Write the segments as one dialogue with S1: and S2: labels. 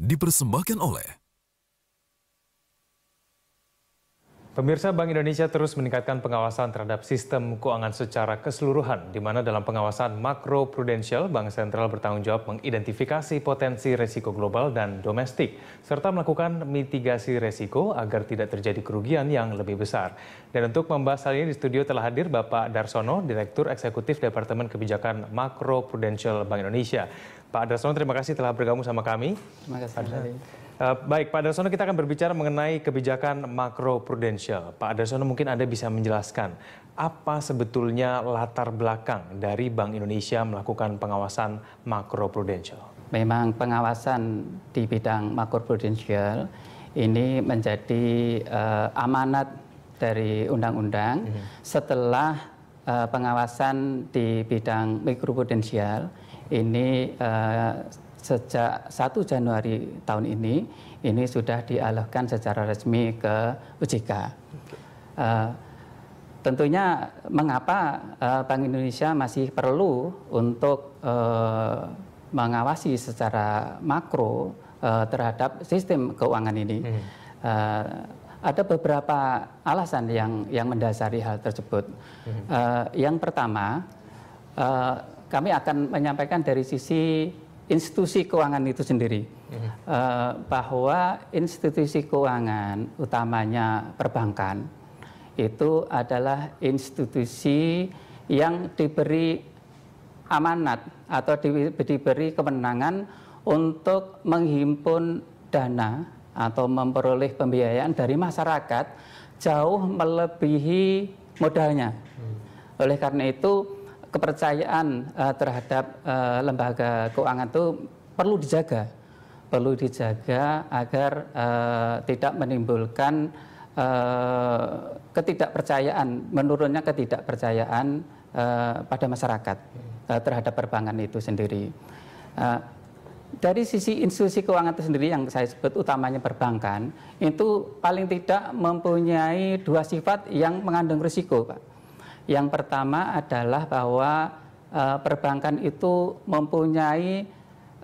S1: dipersembahkan oleh Pemirsa Bank Indonesia terus meningkatkan pengawasan terhadap sistem keuangan secara keseluruhan, di mana dalam pengawasan makro prudensial, Bank Sentral bertanggung jawab mengidentifikasi potensi resiko global dan domestik, serta melakukan mitigasi resiko agar tidak terjadi kerugian yang lebih besar. Dan untuk membahas hal ini di studio telah hadir Bapak Darsono, Direktur Eksekutif Departemen Kebijakan Makro Prudensial Bank Indonesia. Pak Darsono, terima kasih telah bergabung sama kami. Terima kasih. Pak uh, baik, Pak Darsono, kita akan berbicara mengenai kebijakan makro prudensial. Pak Darsono, mungkin Anda bisa menjelaskan apa sebetulnya latar belakang dari Bank
S2: Indonesia melakukan pengawasan makro prudensial. Memang pengawasan di bidang makro prudensial ini menjadi uh, amanat dari undang-undang mm -hmm. setelah uh, pengawasan di bidang mikro prudensial ini uh, sejak 1 Januari tahun ini ini sudah dialihkan secara resmi ke OJK. Uh, eh, tentunya mengapa uh, Bank Indonesia masih perlu untuk uh, mengawasi secara makro uh, terhadap sistem keuangan ini. Hmm. Uh, ada beberapa alasan yang yang mendasari hal tersebut. Uh, yang pertama, uh, kami akan menyampaikan dari sisi institusi keuangan itu sendiri mm-hmm. uh, bahwa institusi keuangan utamanya perbankan itu adalah institusi yang diberi amanat atau di, diberi kemenangan untuk menghimpun dana atau memperoleh pembiayaan dari masyarakat jauh melebihi modalnya. Mm-hmm. Oleh karena itu kepercayaan uh, terhadap uh, lembaga keuangan itu perlu dijaga, perlu dijaga agar uh, tidak menimbulkan uh, ketidakpercayaan, menurunnya ketidakpercayaan uh, pada masyarakat uh, terhadap perbankan itu sendiri. Uh, dari sisi institusi keuangan itu sendiri yang saya sebut utamanya perbankan, itu paling tidak mempunyai dua sifat yang mengandung risiko, Pak yang pertama adalah bahwa uh, perbankan itu mempunyai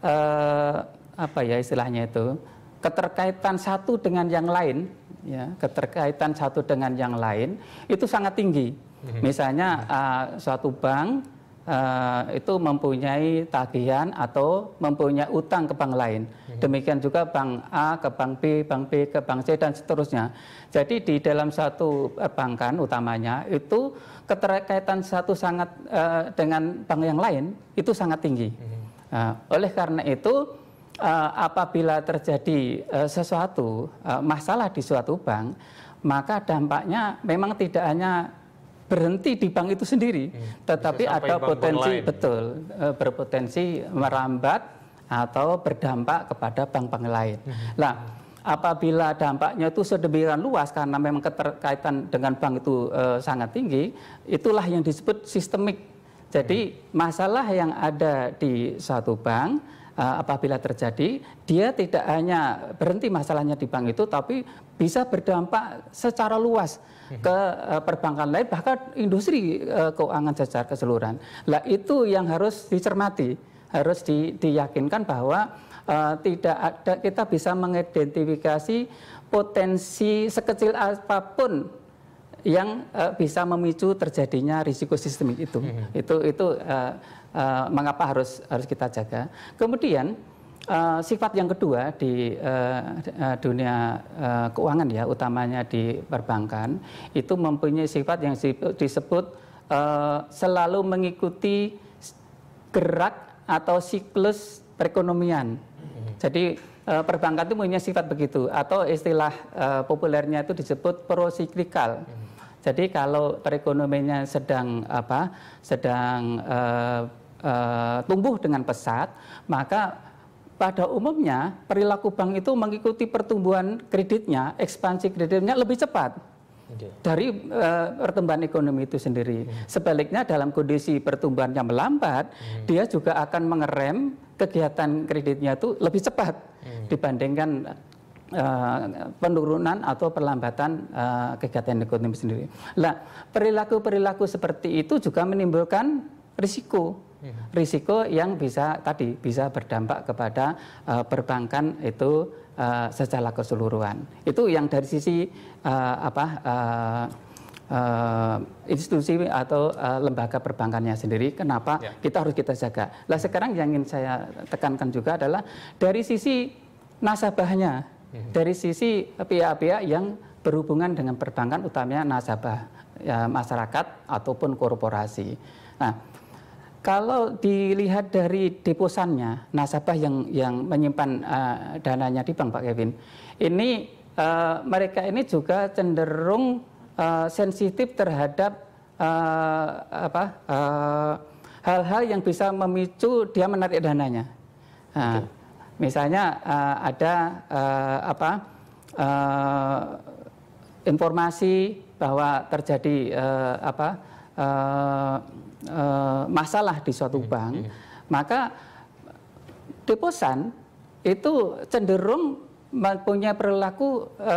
S2: uh, apa ya istilahnya itu keterkaitan satu dengan yang lain, ya keterkaitan satu dengan yang lain itu sangat tinggi. Hmm. Misalnya uh, suatu bank Uh, itu mempunyai tagihan atau mempunyai utang ke bank lain. Hmm. Demikian juga bank A ke bank B, bank B ke bank C dan seterusnya. Jadi di dalam satu perbankan utamanya itu keterkaitan satu sangat uh, dengan bank yang lain itu sangat tinggi. Uh, oleh karena itu uh, apabila terjadi uh, sesuatu uh, masalah di suatu bank, maka dampaknya memang tidak hanya berhenti di bank itu sendiri, hmm. tetapi ada potensi betul uh, berpotensi merambat atau berdampak kepada bank-bank lain. Hmm. Nah, apabila dampaknya itu sedemikian luas karena memang keterkaitan dengan bank itu e, sangat tinggi, itulah yang disebut sistemik. Jadi hmm. masalah yang ada di satu bank e, apabila terjadi, dia tidak hanya berhenti masalahnya di bank itu, tapi bisa berdampak secara luas hmm. ke eh, perbankan lain, bahkan industri keuangan secara keseluruhan. Lah itu yang harus dicermati harus di, diyakinkan bahwa uh, tidak ada kita bisa mengidentifikasi potensi sekecil apapun yang uh, bisa memicu terjadinya risiko sistemik itu. -hmm. Itu itu uh, uh, mengapa harus harus kita jaga. Kemudian uh, sifat yang kedua di uh, dunia uh, keuangan ya, utamanya di perbankan, itu mempunyai sifat yang disebut uh, selalu mengikuti gerak atau siklus perekonomian. Mm-hmm. Jadi eh, perbankan itu punya sifat begitu atau istilah eh, populernya itu disebut prosiklikal. Mm-hmm. Jadi kalau perekonomiannya sedang apa sedang uh, uh, tumbuh dengan pesat, maka pada umumnya perilaku bank itu mengikuti pertumbuhan kreditnya, ekspansi kreditnya lebih cepat dari uh, pertumbuhan ekonomi itu sendiri. Hmm. Sebaliknya dalam kondisi pertumbuhan yang melambat, hmm. dia juga akan mengerem kegiatan kreditnya itu lebih cepat hmm. dibandingkan Uh, penurunan atau perlambatan uh, kegiatan ekonomi sendiri. Nah, perilaku-perilaku seperti itu juga menimbulkan risiko. Hmm. Risiko yang bisa tadi bisa berdampak kepada uh, perbankan itu uh, secara keseluruhan. Itu yang dari sisi uh, apa uh, uh, institusi atau uh, lembaga perbankannya sendiri. Kenapa ya. kita harus kita jaga? Lah sekarang yang ingin saya tekankan juga adalah dari sisi nasabahnya, mhm. dari sisi pihak-pihak yang berhubungan dengan perbankan, utamanya nasabah ya, masyarakat ataupun korporasi. Nah kalau dilihat dari deposannya, nasabah yang yang menyimpan uh, dananya di bank Pak Kevin, ini uh, mereka ini juga cenderung uh, sensitif terhadap uh, apa uh, hal-hal yang bisa memicu dia menarik dananya. Uh, Misalnya uh, ada uh, apa uh, informasi bahwa terjadi uh, apa uh, e, masalah di suatu hmm, bank, hmm. maka deposan itu cenderung mempunyai perilaku e,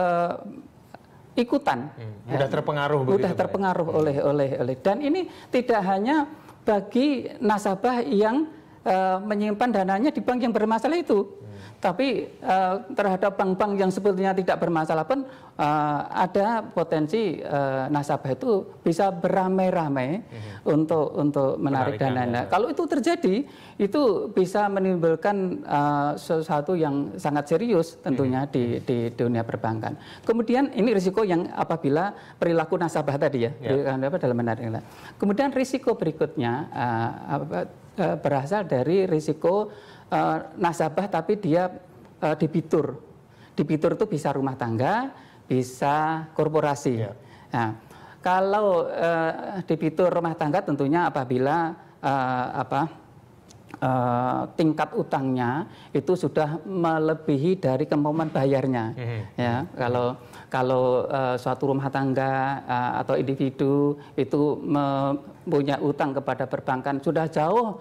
S2: ikutan. Hmm. Mudah ya,
S1: terpengaruh. Mudah ya?
S2: terpengaruh ya. oleh hmm. oleh oleh. Dan ini tidak hanya bagi nasabah yang e, menyimpan dananya di bank yang bermasalah itu. Hmm tapi uh, terhadap bank-bank yang sebetulnya tidak bermasalah pun uh, ada potensi uh, nasabah itu bisa beramai-ramai hmm untuk untuk menarik dana. Ya. Kalau itu terjadi, itu bisa menimbulkan uh, sesuatu yang sangat serius tentunya hmm di mm-hmm. di dunia perbankan. Kemudian ini risiko yang apabila perilaku nasabah tadi ya, yeah. di, dalam menarik dana. Kemudian risiko berikutnya uh, apa, uh, berasal dari risiko Eh, nasabah tapi dia uh, eh, debitur. Debitur itu bisa rumah tangga, bisa korporasi. Yeah. Nah, kalau uh, eh, debitur rumah tangga tentunya apabila uh, apa uh, tingkat utangnya itu sudah melebihi dari kemampuan bayarnya. mm Ya, kalau kalau uh, suatu rumah tangga uh, atau individu itu mempunyai utang kepada perbankan sudah jauh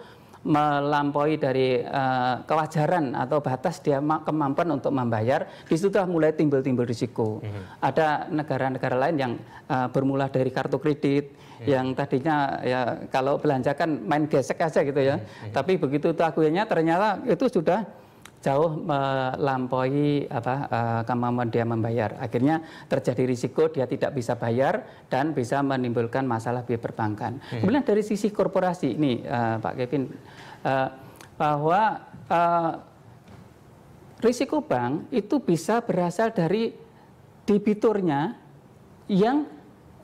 S2: melampaui dari uh, kewajaran atau batas dia kemampuan untuk membayar, di situ telah mulai timbul-timbul risiko. Mm -hmm. Ada negara-negara lain yang uh, bermula dari kartu kredit, mm -hmm. yang tadinya ya kalau belanjakan main gesek aja gitu ya, mm -hmm. tapi begitu takutnya ternyata itu sudah jauh melampaui apa uh, kemampuan dia membayar. Akhirnya terjadi risiko dia tidak bisa bayar dan bisa menimbulkan masalah biaya perbankan. Hmm. Kemudian dari sisi korporasi ini uh, eh, Pak Kevin uh, bahwa uh, risiko bank itu bisa berasal dari debiturnya yang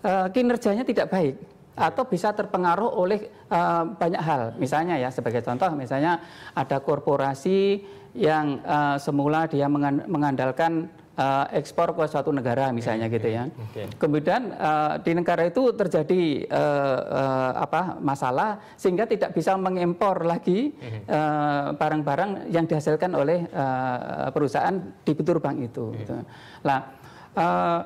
S2: uh, kinerjanya tidak baik atau bisa terpengaruh oleh uh, banyak hal. Misalnya ya sebagai contoh misalnya ada korporasi yang uh, semula dia mengandalkan uh, ekspor ke suatu negara misalnya okay. gitu ya. Okay. Kemudian uh, di negara itu terjadi uh, uh, apa masalah sehingga tidak bisa mengimpor lagi mhm. barang-barang uh, yang dihasilkan oleh uh, perusahaan di petur Bank itu. Okay. Nah, gitu. uh,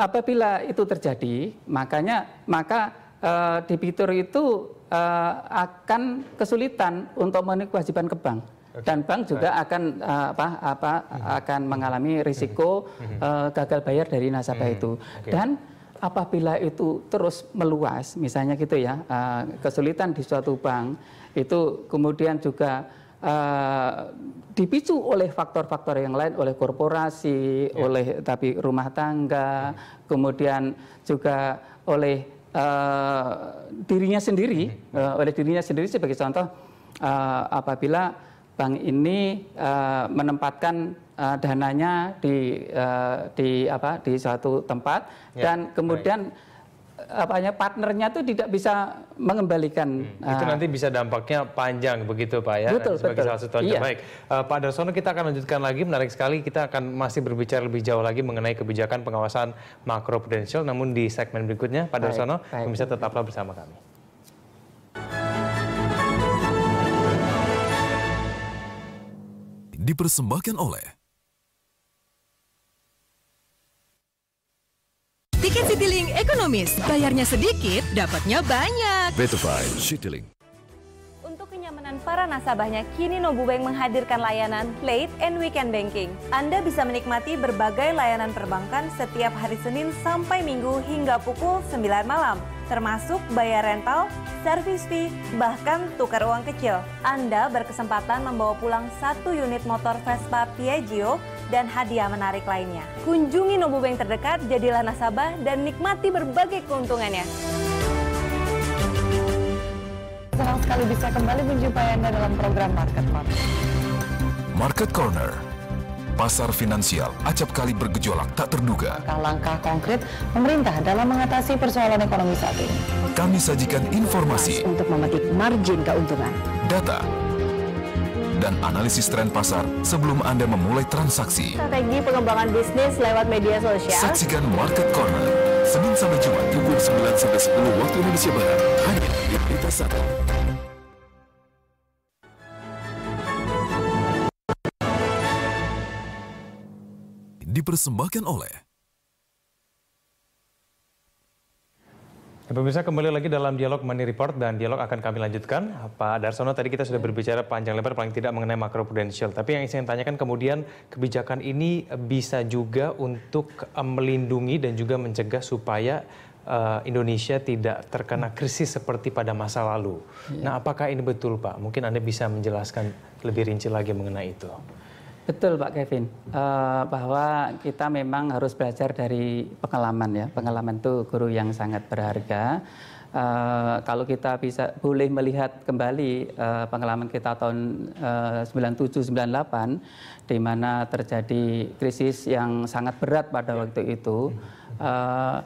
S2: apabila itu terjadi, makanya maka uh, debitur itu uh, akan kesulitan untuk memenuhi kewajiban ke bank dan bank juga akan eh, apa apa mm-hmm. akan mengalami mm-hmm. risiko uh, gagal bayar dari nasabah itu okay. dan apabila itu terus meluas misalnya gitu ya uh, kesulitan di suatu bank itu kemudian juga uh, dipicu oleh faktor-faktor yang lain oleh korporasi yeah. oleh tapi rumah tangga hmm. kemudian juga oleh uh, dirinya sendiri uh, oleh dirinya sendiri sebagai contoh uh, apabila bank ini uh, menempatkan uh, dananya di uh, di apa di suatu tempat ya, dan kemudian baik apanya partnernya itu tidak bisa mengembalikan. Hmm. Uh, itu nanti
S1: bisa dampaknya panjang begitu Pak ya. Betul, sebagai betul. salah satu contoh. Iya. Baik. Uh, Pak Darsono kita akan lanjutkan lagi menarik sekali kita akan masih berbicara lebih jauh lagi mengenai kebijakan pengawasan makro prudensial namun di segmen berikutnya Pak Darsono bisa tetaplah bersama kami. dipersembahkan oleh Tiket Citylink ekonomis, bayarnya sedikit, dapatnya banyak. Betafine Citylink. Untuk kenyamanan para nasabahnya, kini Nobubank menghadirkan layanan late and weekend banking. Anda bisa menikmati berbagai layanan perbankan setiap hari Senin sampai Minggu hingga pukul 9 malam termasuk bayar rental, servis fee, bahkan tukar uang kecil. Anda berkesempatan membawa pulang satu unit motor Vespa Piaggio dan hadiah menarik lainnya. Kunjungi Nobu Bank terdekat, jadilah nasabah, dan nikmati berbagai keuntungannya. Senang sekali bisa kembali
S2: menjumpai Anda dalam program Market Corner.
S1: Market Corner pasar finansial acap kali bergejolak tak terduga.
S2: Langkah-langkah konkret pemerintah dalam mengatasi
S1: persoalan ekonomi saat ini. Kami sajikan informasi untuk memetik margin keuntungan, data, dan analisis tren pasar sebelum Anda memulai transaksi. Strategi pengembangan bisnis lewat media sosial. Saksikan Market Corner, Senin sampai Jumat pukul 9 sampai 10 waktu Indonesia Barat, hanya di Berita Satu. dipersembahkan oleh Ya, pemirsa kembali lagi dalam dialog Money Report dan dialog akan kami lanjutkan. Pak Darsono tadi kita sudah berbicara panjang lebar paling tidak mengenai makroprudensial. Tapi yang saya tanyakan kemudian kebijakan ini bisa juga untuk eh, melindungi dan juga mencegah supaya eh, Indonesia tidak terkena krisis seperti pada masa lalu. Iya. Nah apakah ini betul Pak? Mungkin Anda bisa menjelaskan lebih rinci lagi mengenai itu.
S2: Betul Pak Kevin, uh, bahwa kita memang harus belajar dari pengalaman ya. Pengalaman itu guru yang sangat berharga. Uh, kalau kita bisa boleh melihat kembali uh, pengalaman kita tahun uh, 97-98, di mana terjadi krisis yang sangat berat pada ya. waktu itu. Uh,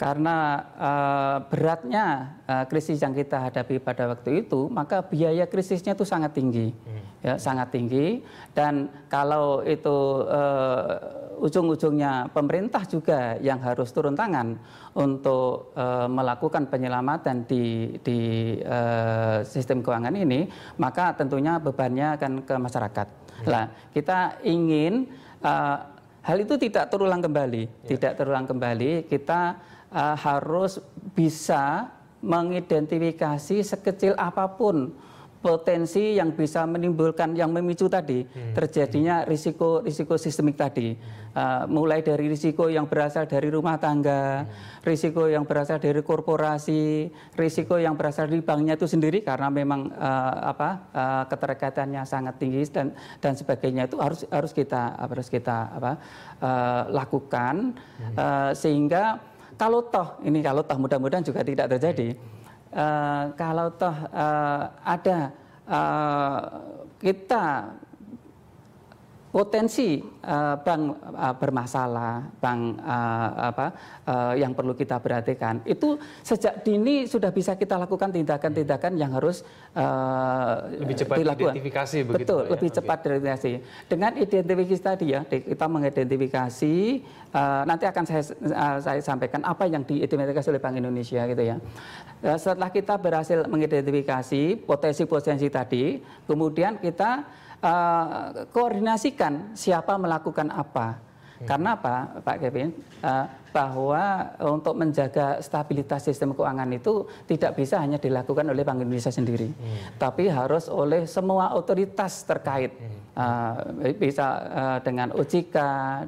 S2: karena eh, beratnya eh, krisis yang kita hadapi pada waktu itu, maka biaya krisisnya itu sangat tinggi, hmm. ya, sangat tinggi. Dan kalau itu uh, ujung-ujungnya pemerintah juga yang harus turun tangan untuk uh, melakukan penyelamatan di, di uh, sistem keuangan ini, maka tentunya bebannya akan ke masyarakat. Nah, kita ingin uh, hal itu tidak terulang kembali, ya. tidak terulang kembali. Kita uh, harus bisa mengidentifikasi sekecil apapun potensi yang bisa menimbulkan yang memicu tadi hmm, terjadinya hmm. risiko risiko sistemik tadi uh, mulai dari risiko yang berasal dari rumah tangga risiko yang berasal dari korporasi risiko yang berasal dari banknya itu sendiri karena memang uh, apa uh, keterkaitannya sangat tinggi dan dan sebagainya itu harus harus kita harus kita apa uh, lakukan uh, sehingga kalau toh ini kalau toh mudah-mudahan juga tidak terjadi uh, kalau toh uh, ada uh, kita potensi uh, bank uh, bermasalah, bank uh, apa uh, yang perlu kita perhatikan itu sejak dini sudah bisa kita lakukan tindakan-tindakan yang harus uh, lebih cepat dilakukan. identifikasi begitu. Betul, ya? lebih okay. cepat identifikasi. Dengan identifikasi tadi ya, kita mengidentifikasi uh, nanti akan saya uh, saya sampaikan apa yang diidentifikasi oleh Bank Indonesia gitu ya. Uh, setelah kita berhasil mengidentifikasi potensi-potensi tadi, kemudian kita uh, koordinasikan siapa melakukan apa. Hmm. Karena apa, Pak Kevin? Uh, bahwa untuk menjaga stabilitas sistem keuangan itu tidak bisa hanya dilakukan oleh Bank Indonesia sendiri, hmm. tapi harus oleh semua otoritas terkait. Hmm. Uh, bisa uh, dengan OJK,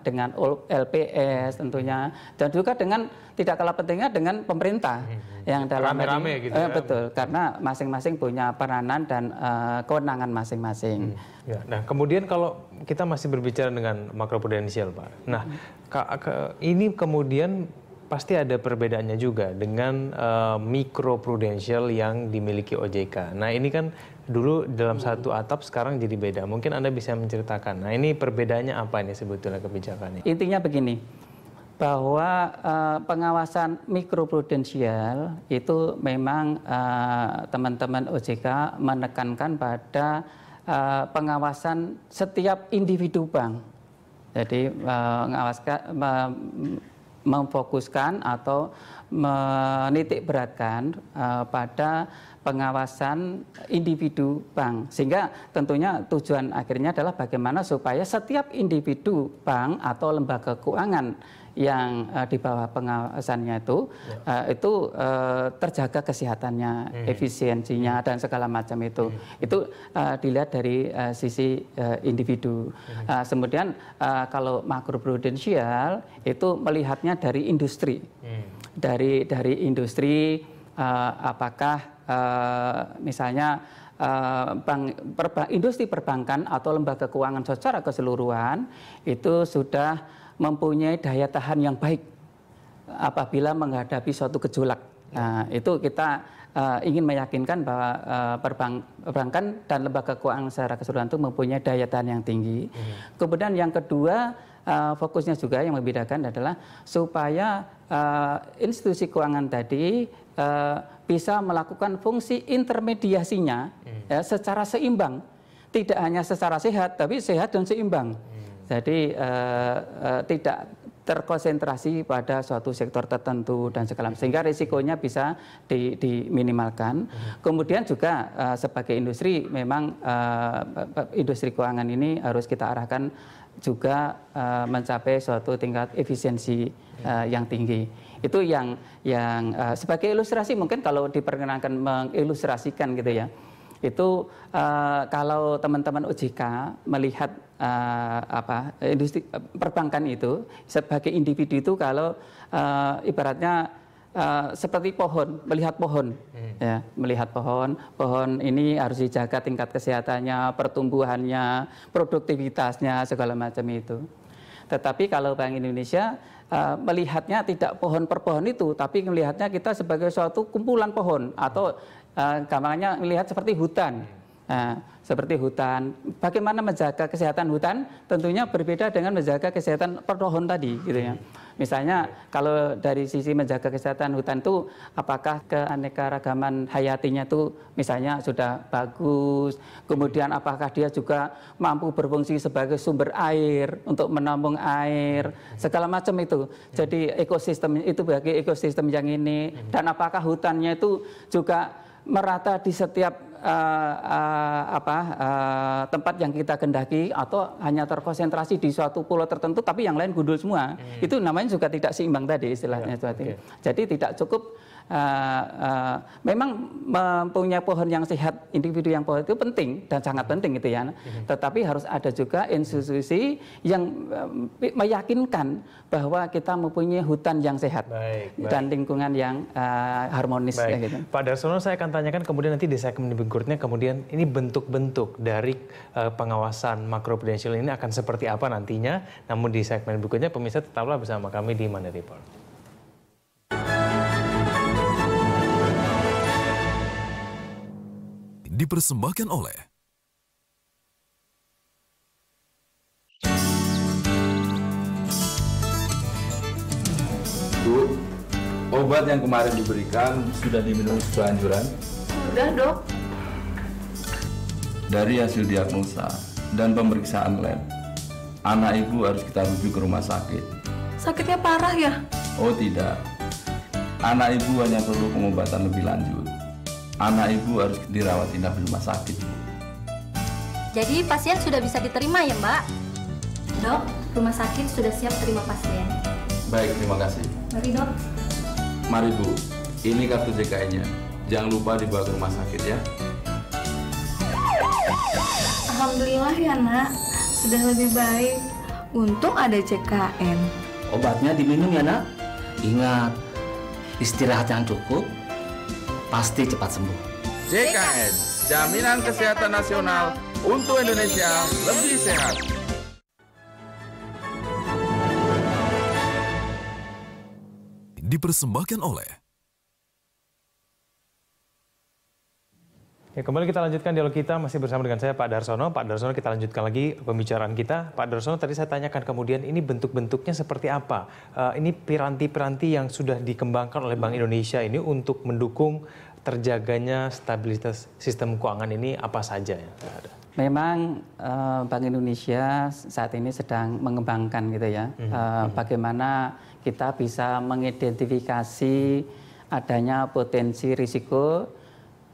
S2: dengan LPS hmm. tentunya, dan juga dengan tidak kalah pentingnya dengan pemerintah hmm. yang dalam Rame-rame gitu eh, ya. betul karena masing-masing punya peranan dan uh, kewenangan masing-masing. Hmm. Ya. Nah kemudian kalau kita masih berbicara dengan
S1: makroprudensial pak, nah hmm. ini kemudian kemudian pasti ada perbedaannya juga dengan uh, eh, mikro prudensial yang dimiliki OJK. Nah ini kan dulu dalam hmm. satu atap sekarang jadi beda. Mungkin anda bisa menceritakan. Nah ini perbedaannya apa ini sebetulnya kebijakannya?
S2: Intinya begini bahwa uh, pengawasan mikro prudensial itu memang eh, teman-teman uh, OJK menekankan pada uh, pengawasan setiap individu bank. Jadi uh, memfokuskan atau menitik beratkan uh, eh, pada pengawasan individu bank sehingga tentunya tujuan akhirnya adalah bagaimana supaya setiap individu bank atau lembaga keuangan yang uh, di bawah pengawasannya itu ya. uh, itu uh, terjaga kesehatannya, hmm. efisiensinya hmm. dan segala macam itu. Hmm. Itu uh, dilihat dari uh, sisi uh, individu. Hmm. Uh, kemudian uh, kalau makroprudensial itu melihatnya dari industri. Hmm. Dari dari industri uh, apakah uh, misalnya Uh, bank, perba, industri perbankan atau lembaga keuangan secara keseluruhan itu sudah mempunyai daya tahan yang baik apabila menghadapi suatu gejolak. Nah, itu kita uh, ingin meyakinkan bahwa uh, perbankan dan lembaga keuangan secara keseluruhan itu mempunyai daya tahan yang tinggi. Hmm. Kemudian yang kedua uh, fokusnya juga yang membedakan adalah supaya uh, institusi keuangan tadi uh, bisa melakukan fungsi intermediasinya hmm. ya, secara seimbang, tidak hanya secara sehat tapi sehat dan seimbang. Hmm jadi uh, uh, tidak terkonsentrasi pada suatu sektor tertentu dan segala sehingga risikonya bisa di, diminimalkan. Hmm. Kemudian juga uh, sebagai industri memang uh, industri keuangan ini harus kita arahkan juga uh, mencapai suatu tingkat efisiensi uh, yang tinggi. Itu yang yang uh, sebagai ilustrasi mungkin kalau diperkenankan mengilustrasikan gitu ya itu uh, kalau teman-teman OJK melihat uh, apa industri perbankan itu sebagai individu itu kalau uh, ibaratnya Uh, seperti pohon, melihat pohon, hmm. ya, melihat pohon, pohon ini harus dijaga tingkat kesehatannya, pertumbuhannya, produktivitasnya segala macam itu. Tetapi kalau Bank Indonesia uh, melihatnya tidak pohon per pohon itu, tapi melihatnya kita sebagai suatu kumpulan pohon atau uh, gampangnya melihat seperti hutan. Uh, seperti hutan, bagaimana menjaga kesehatan hutan tentunya berbeda dengan menjaga kesehatan pohon tadi gitu ya. Misalnya kalau dari sisi menjaga kesehatan hutan itu apakah keanekaragaman hayatinya itu misalnya sudah bagus, kemudian apakah dia juga mampu berfungsi sebagai sumber air untuk menampung air, segala macam itu. Jadi ekosistem itu bagi ekosistem yang ini dan apakah hutannya itu juga merata di setiap uh, uh, apa uh, tempat yang kita kendaki atau hanya terkonsentrasi di suatu pulau tertentu tapi yang lain gundul semua hmm. itu namanya juga tidak seimbang tadi istilahnya ya, okay. jadi tidak cukup uh, uh, memang mempunyai pohon yang sehat, individu yang pohon itu penting dan sangat hmm. penting gitu ya. Hmm. Tetapi harus ada juga institusi yang eh, meyakinkan bahwa kita mempunyai hutan yang sehat baik, baik. dan lingkungan yang uh, harmonis. Baik. Ya, gitu.
S1: Pak Darsono, saya akan tanyakan kemudian nanti di segmen berikutnya kemudian ini bentuk-bentuk dari uh, pengawasan makroprudensial ini akan seperti apa nantinya. Namun di segmen berikutnya pemirsa tetaplah bersama kami di Money Report. dipersembahkan oleh
S2: Bu, obat yang kemarin diberikan sudah diminum sesuai anjuran? Sudah, dok. Dari hasil diagnosa dan pemeriksaan lab, anak ibu harus kita rujuk ke rumah sakit. Sakitnya parah ya? Oh tidak. Anak ibu hanya perlu pengobatan lebih lanjut anak ibu harus dirawat inap di rumah sakit Jadi pasien sudah bisa diterima ya mbak? Dok, rumah sakit sudah siap terima pasien. Baik, terima kasih. Mari dok. Mari bu, ini kartu JKI-nya. Jangan lupa dibawa ke rumah sakit ya. Alhamdulillah ya nak, sudah lebih baik. Untung ada JKN. Obatnya diminum ya nak. Ingat, istirahat yang cukup, pasti cepat sembuh. JKN, jaminan kesehatan nasional untuk Indonesia lebih sehat.
S1: Dipersembahkan oleh Ya, kembali kita lanjutkan dialog kita masih bersama dengan saya Pak Darsono. Pak Darsono kita lanjutkan lagi pembicaraan kita. Pak Darsono tadi saya tanyakan kemudian ini bentuk-bentuknya seperti apa? Uh, ini piranti-piranti yang sudah dikembangkan oleh Bank Indonesia ini untuk mendukung terjaganya stabilitas sistem keuangan ini apa saja ya?
S2: Memang uh, Bank Indonesia saat ini sedang mengembangkan gitu ya. Mm -hmm. bagaimana kita bisa mengidentifikasi adanya potensi risiko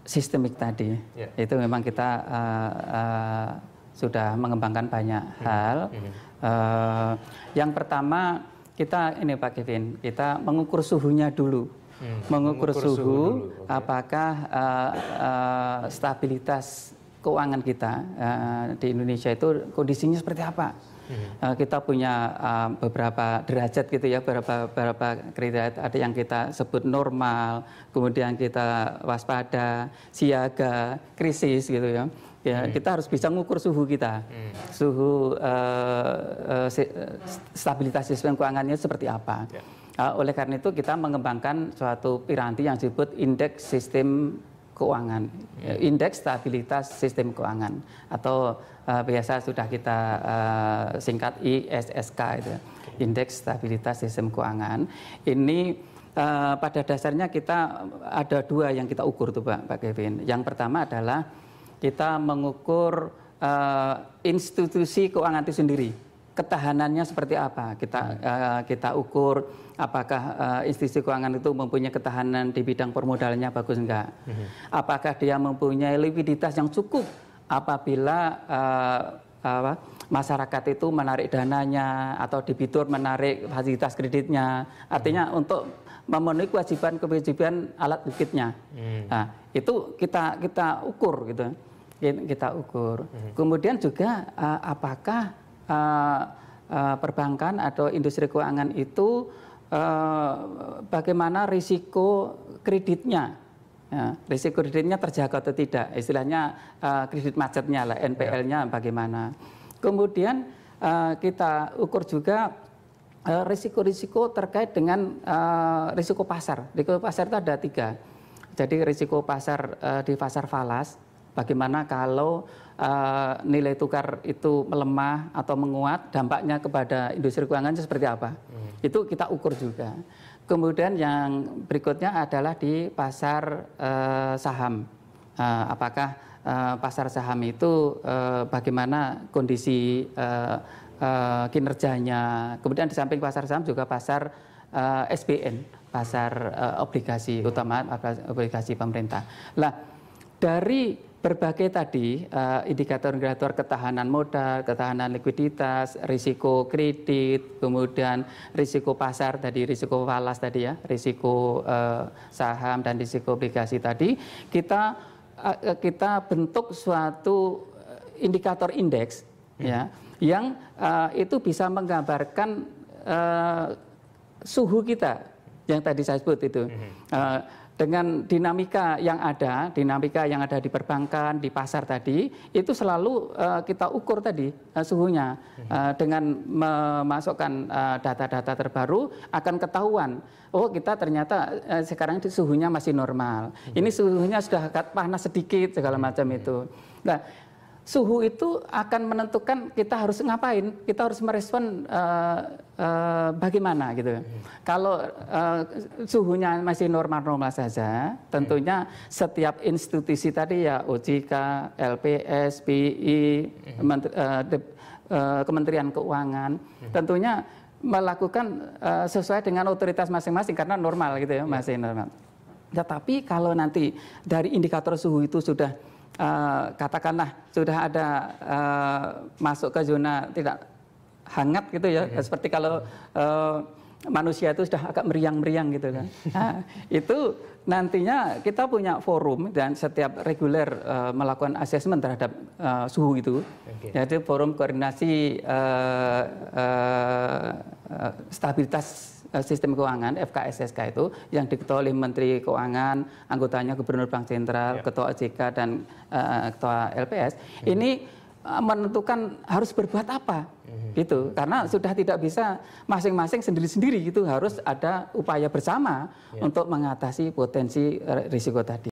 S2: sistemik tadi yeah. itu memang kita uh, uh, sudah mengembangkan banyak hmm. hal. Hmm. Uh, yang pertama kita ini Pak Kevin, kita mengukur suhunya dulu. Hmm. Mengukur, mengukur suhu, suhu Okay. apakah uh, uh, stabilitas keuangan kita uh, di Indonesia itu kondisinya seperti apa? Hmm. kita punya eh, beberapa derajat gitu ya, beberapa beberapa kriteria ada yang kita sebut normal, kemudian kita waspada, siaga, krisis gitu ya. Ya, hmm. kita harus bisa mengukur suhu kita, hmm. suhu uh, uh, stabilitas sistem keuangannya seperti apa. Yeah. Ya. Uh, oleh karena itu kita mengembangkan suatu piranti yang disebut indeks sistem keuangan, hmm. eh, indeks stabilitas sistem keuangan atau uh, biasa sudah kita uh, singkat ISSK itu, indeks stabilitas sistem keuangan. Ini uh, pada dasarnya kita ada dua yang kita ukur tuh Pak, Pak Kevin. Yang pertama adalah kita mengukur uh, institusi keuangan itu sendiri ketahanannya seperti apa kita uh, kita ukur apakah uh, institusi keuangan itu mempunyai ketahanan di bidang permodalnya bagus enggak hmm. apakah dia mempunyai likuiditas yang cukup apabila uh, apa, masyarakat itu menarik dananya atau debitur menarik fasilitas kreditnya artinya hmm. untuk memenuhi kewajiban kewajiban alat bukitnya hmm. nah, itu kita kita ukur gitu kita ukur hmm. kemudian juga apakah uh, uh, perbankan atau industri keuangan itu uh, bagaimana risiko kreditnya. Ya, risiko kreditnya terjaga atau tidak, istilahnya uh, kredit macetnya lah, ya. NPL-nya bagaimana. Kemudian uh, kita ukur juga risiko-risiko terkait dengan uh, risiko pasar. Risiko pasar itu ada tiga. Jadi risiko pasar uh, di pasar falas, bagaimana kalau uh, nilai tukar itu melemah atau menguat, dampaknya kepada industri keuangan itu seperti apa. Hmm. Itu kita ukur juga. Kemudian yang berikutnya adalah di pasar uh, saham. Uh, apakah uh, pasar saham itu uh, bagaimana kondisi uh, uh, kinerjanya. Kemudian di samping pasar saham juga pasar uh, SBN, pasar uh, obligasi utama obligasi pemerintah. Nah, dari berbagai tadi uh, indikator-indikator ketahanan modal, ketahanan likuiditas, risiko kredit, kemudian risiko pasar tadi, risiko falas tadi ya, risiko eh, saham dan risiko obligasi tadi, kita uh, kita bentuk suatu indikator indeks hmm. ya yang uh, itu bisa menggambarkan uh, suhu kita yang tadi saya sebut itu. Hmm dengan dinamika yang ada, dinamika yang ada di perbankan, di pasar tadi, itu selalu uh, kita ukur tadi uh, suhunya uh, dengan memasukkan data-data uh, terbaru akan ketahuan. Oh kita ternyata uh, sekarang suhunya masih normal. Hmm. Ini suhunya sudah panas sedikit segala hmm. macam itu. Nah suhu itu akan menentukan kita harus ngapain, kita harus merespon uh, uh, bagaimana gitu. Hmm. Kalau uh, suhunya masih normal-normal saja, tentunya hmm. setiap institusi tadi ya OJK, LPS, PI, hmm. Menteri, uh, de, uh, Kementerian Keuangan, hmm. tentunya melakukan uh, sesuai dengan otoritas masing-masing karena normal gitu ya, masih normal. Tetapi kalau nanti dari indikator suhu itu sudah Eh, katakanlah sudah ada uh, masuk ke zona tidak hangat gitu ya, seperti kalau uh, manusia itu sudah agak meriang-meriang gitu kan. Nah, itu nantinya kita punya forum dan setiap reguler uh, melakukan asesmen terhadap uh, suhu itu. Okay. Jadi forum koordinasi uh, uh, stabilitas Eh, sistem keuangan FKSSK itu yang diketuai oleh Menteri Keuangan, anggotanya Gubernur Bank Sentral, ya. Ketua OJK dan uh, Ketua LPS. Hmm. Ini eh, menentukan harus berbuat apa hmm. gitu karena hmm. sudah tidak bisa masing-masing sendiri-sendiri itu harus ada upaya bersama ya. untuk mengatasi potensi risiko tadi